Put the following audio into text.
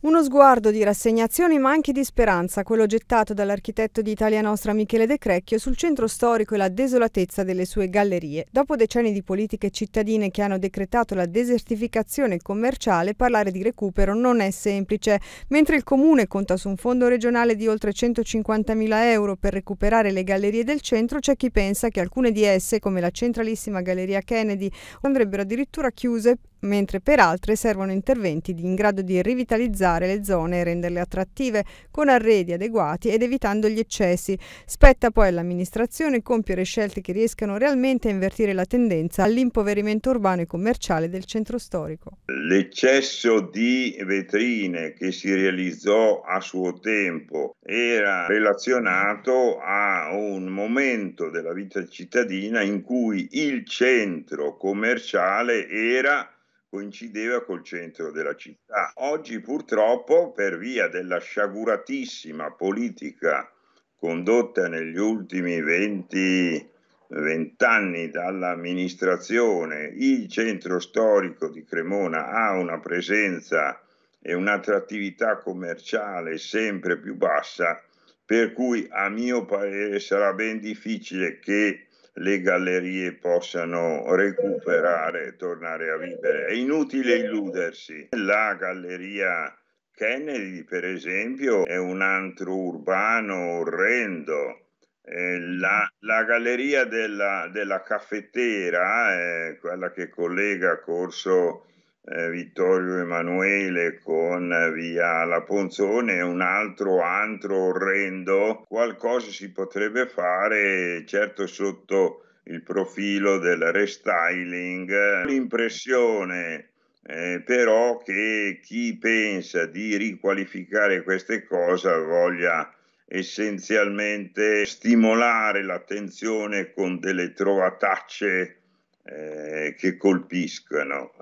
Uno sguardo di rassegnazione ma anche di speranza, quello gettato dall'architetto di Italia Nostra Michele De Crecchio sul centro storico e la desolatezza delle sue gallerie. Dopo decenni di politiche cittadine che hanno decretato la desertificazione commerciale, parlare di recupero non è semplice. Mentre il comune conta su un fondo regionale di oltre 150.000 euro per recuperare le gallerie del centro, c'è chi pensa che alcune di esse, come la centralissima Galleria Kennedy, andrebbero addirittura chiuse mentre per altre servono interventi in grado di rivitalizzare le zone e renderle attrattive con arredi adeguati ed evitando gli eccessi. Spetta poi all'amministrazione compiere scelte che riescano realmente a invertire la tendenza all'impoverimento urbano e commerciale del centro storico. L'eccesso di vetrine che si realizzò a suo tempo era relazionato a un momento della vita cittadina in cui il centro commerciale era coincideva col centro della città. Oggi purtroppo per via della sciaguratissima politica condotta negli ultimi 20, 20 anni dall'amministrazione, il centro storico di Cremona ha una presenza e un'attrattività commerciale sempre più bassa, per cui a mio parere sarà ben difficile che le gallerie possano recuperare e tornare a vivere. È inutile illudersi. La galleria Kennedy, per esempio, è un antro urbano orrendo. Eh, la, la, galleria della, della caffetera, eh, quella che collega Corso eh, Vittorio Emanuele con eh, via La Ponzone, un altro antro orrendo, qualcosa si potrebbe fare certo sotto il profilo del restyling. L'impressione eh, però che chi pensa di riqualificare queste cose voglia essenzialmente stimolare l'attenzione con delle trovatacce eh, che colpiscono.